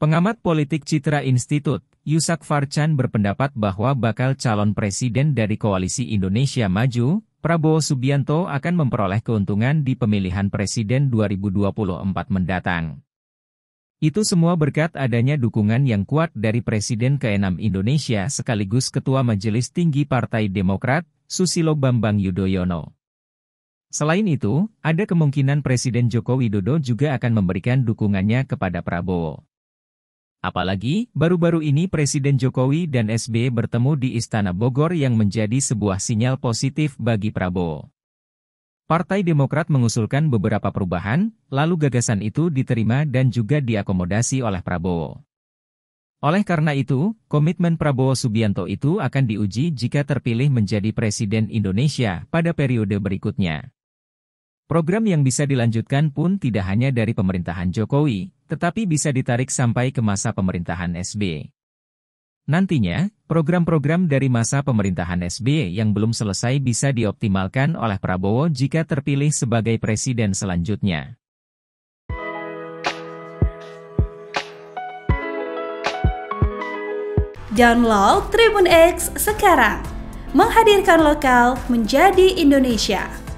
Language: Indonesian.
Pengamat politik Citra Institut, Yusak Farchan berpendapat bahwa bakal calon presiden dari Koalisi Indonesia Maju, Prabowo Subianto akan memperoleh keuntungan di pemilihan presiden 2024 mendatang. Itu semua berkat adanya dukungan yang kuat dari Presiden ke-6 Indonesia sekaligus Ketua Majelis Tinggi Partai Demokrat, Susilo Bambang Yudhoyono. Selain itu, ada kemungkinan Presiden Joko Widodo juga akan memberikan dukungannya kepada Prabowo. Apalagi, baru-baru ini Presiden Jokowi dan SBY bertemu di Istana Bogor yang menjadi sebuah sinyal positif bagi Prabowo. Partai Demokrat mengusulkan beberapa perubahan, lalu gagasan itu diterima dan juga diakomodasi oleh Prabowo. Oleh karena itu, komitmen Prabowo Subianto itu akan diuji jika terpilih menjadi Presiden Indonesia pada periode berikutnya. Program yang bisa dilanjutkan pun tidak hanya dari pemerintahan Jokowi, tetapi bisa ditarik sampai ke masa pemerintahan SBY. Nantinya, program-program dari masa pemerintahan SBY yang belum selesai bisa dioptimalkan oleh Prabowo jika terpilih sebagai presiden selanjutnya. Download Tribun X sekarang. Menghadirkan lokal menjadi Indonesia.